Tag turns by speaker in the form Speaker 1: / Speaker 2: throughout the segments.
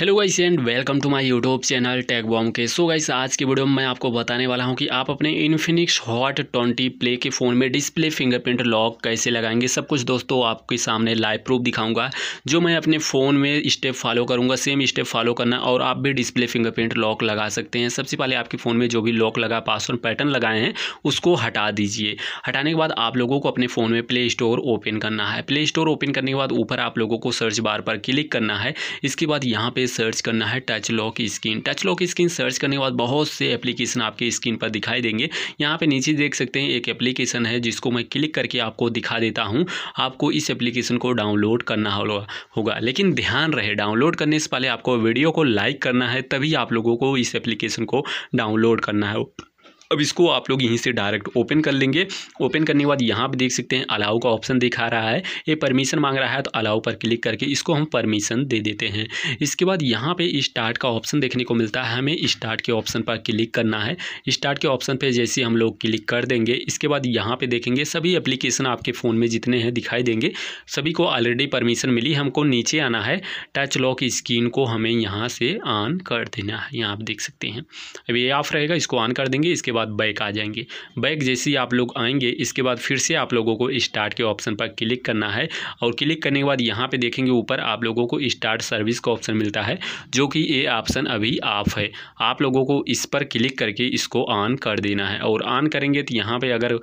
Speaker 1: hello guys and welcome to my YouTube channel tech बॉम के so guys आज की वीडियो में मैं आपको बताने वाला हूं कि आप अपने इन्फिनिक्स हॉट ट्वेंटी प्ले के फ़ोन में डिस्प्ले फिंगरप्रिंट लॉक कैसे लगाएंगे सब कुछ दोस्तों आपके सामने लाइव प्रूफ दिखाऊंगा जो मैं अपने फ़ोन में स्टेप फॉलो करूँगा सेम स्टेप फॉलो करना और आप भी डिस्प्ले फिंगरप्रिंट लॉक लगा सकते हैं सबसे पहले आपके फ़ोन में जो भी लॉक लगा पासवर्ड पैटर्न लगाए हैं उसको हटा दीजिए हटाने के बाद आप लोगों को अपने फ़ोन में प्ले स्टोर ओपन करना है प्ले स्टोर ओपन करने के बाद ऊपर आप लोगों को सर्च बार पर क्लिक करना है इसके बाद यहाँ पर सर्च करना है touch lock screen touch lock screen search करने के बाद बहुत से एप्लीकेशन आपके स्क्रीन पर दिखाई देंगे यहाँ पे नीचे देख सकते हैं एक एप्लीकेशन है जिसको मैं क्लिक करके आपको दिखा देता हूँ आपको इस एप्लीकेशन को डाउनलोड करना होगा लेकिन ध्यान रहे डाउनलोड करने से पहले आपको वीडियो को लाइक करना है तभी आप लोगों को इस एप्लीकेशन को डाउनलोड करना है अब इसको आप लोग यहीं से डायरेक्ट ओपन कर लेंगे ओपन करने के बाद यहाँ पर देख सकते हैं अलाउ का ऑप्शन दिखा रहा है ये परमिशन मांग रहा है तो अलाउ पर क्लिक करके इसको हम परमिशन दे देते हैं इसके बाद यहाँ पे स्टार्ट का ऑप्शन देखने को मिलता है हमें स्टार्ट के ऑप्शन पर क्लिक करना है स्टार्ट के ऑप्शन पर जैसे हम लोग क्लिक कर देंगे इसके बाद यहाँ पर देखेंगे सभी एप्लीकेशन आपके फ़ोन में जितने हैं दिखाई देंगे सभी को ऑलरेडी परमिशन मिली हमको नीचे आना है टच लॉक स्क्रीन को हमें यहाँ से ऑन कर देना है यहाँ आप देख सकते हैं अब ये ऑफ रहेगा इसको ऑन कर देंगे इसके बाद बैक आ जाएंगे बैक जैसे ही आप लोग आएंगे इसके बाद फिर से आप लोगों को स्टार्ट के ऑप्शन पर क्लिक करना है और क्लिक करने के बाद यहाँ पे देखेंगे ऊपर आप लोगों को स्टार्ट सर्विस का ऑप्शन मिलता है जो कि ये ऑप्शन अभी ऑफ है आप लोगों को इस पर क्लिक करके इसको ऑन कर देना है और ऑन करेंगे तो यहाँ पर अगर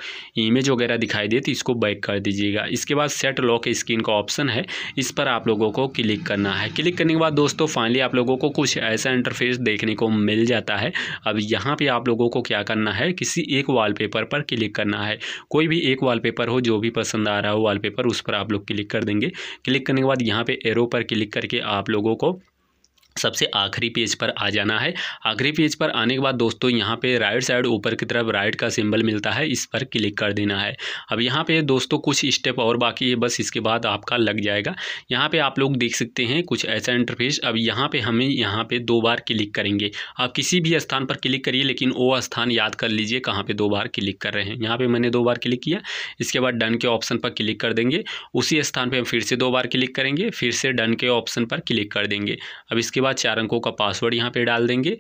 Speaker 1: इमेज वगैरह दिखाई दे तो इसको बैक कर दीजिएगा इसके बाद सेट लॉक स्क्रीन का ऑप्शन है इस पर आप लोगों को क्लिक करना है क्लिक करने के बाद दोस्तों फाइनली आप लोगों को कुछ ऐसा इंटरफेस देखने को मिल जाता है अब यहाँ पर आप लोगों को क्या करना करना है किसी एक वॉलपेपर पर क्लिक करना है कोई भी एक वॉलपेपर हो जो भी पसंद आ रहा हो वॉलपेपर उस पर आप लोग क्लिक कर देंगे क्लिक करने के बाद यहाँ पे एरो पर क्लिक करके आप लोगों को सबसे आखिरी पेज पर आ जाना है आखिरी पेज पर आने के बाद दोस्तों यहाँ पे राइट साइड ऊपर की तरफ राइट का सिंबल मिलता है इस पर क्लिक कर देना है अब यहाँ पे दोस्तों कुछ स्टेप और बाकी है बस इसके बाद आपका लग जाएगा यहाँ पे आप लोग देख सकते हैं कुछ ऐसा इंटरफेस अब यहाँ पे हमें यहाँ पे दो बार क्लिक करेंगे आप किसी भी स्थान पर क्लिक करिए लेकिन वो स्थान याद कर लीजिए कहाँ पर दो बार क्लिक कर रहे हैं यहाँ पर मैंने दो बार क्लिक किया इसके बाद डन के ऑप्शन पर क्लिक कर देंगे उसी स्थान पर हम फिर से दो बार क्लिक करेंगे फिर से डन के ऑप्शन पर क्लिक कर देंगे अब इसके बाद चार अंकों का पासवर्ड यहाँ पे डाल देंगे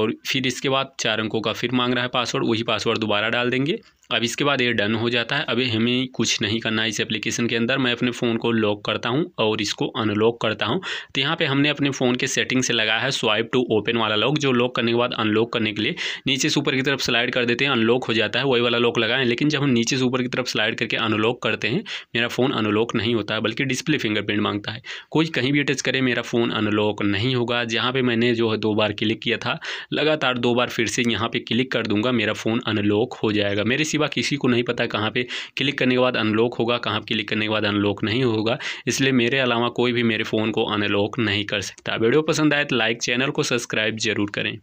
Speaker 1: और फिर इसके बाद चार अंकों का फिर मांग रहा है पासवर्ड वही पासवर्ड दोबारा डाल देंगे अब इसके बाद ये डन हो जाता है अभी हमें कुछ नहीं करना है इस एप्लीकेशन के अंदर मैं अपने फ़ोन को लॉक करता हूँ और इसको अनलॉक करता हूँ तो यहाँ पर हमने अपने फ़ोन के सेटिंग से लगाया है स्वाइप टू ओपन वाला लॉक जो लॉक करने के बाद अनलॉक करने के लिए नीचे से ऊपर की तरफ स्लाइड कर देते हैं अनलॉक हो जाता है वही वाला लॉक लगाएं लेकिन जब हम नीचे से ऊपर की तरफ स्लाइड करके अनलॉक करते हैं मेरा फ़ोन अनलॉक नहीं होता है बल्कि डिस्प्ले फिंगरप्रिंट मांगता है कोई कहीं भी टच करे मेरा फ़ोन अनलॉक नहीं होगा जहाँ पर मैंने जो है दो बार क्लिक किया था लगातार दो बार फिर से यहाँ पर क्लिक कर दूंगा मेरा फ़ोन अनलॉक हो जाएगा मेरे बा किसी को नहीं पता कहाँ पे क्लिक करने के बाद अनलॉक होगा कहाँ क्लिक करने के बाद अनलॉक नहीं होगा इसलिए मेरे अलावा कोई भी मेरे फ़ोन को अनलॉक नहीं कर सकता वीडियो पसंद आए तो लाइक चैनल को सब्सक्राइब जरूर करें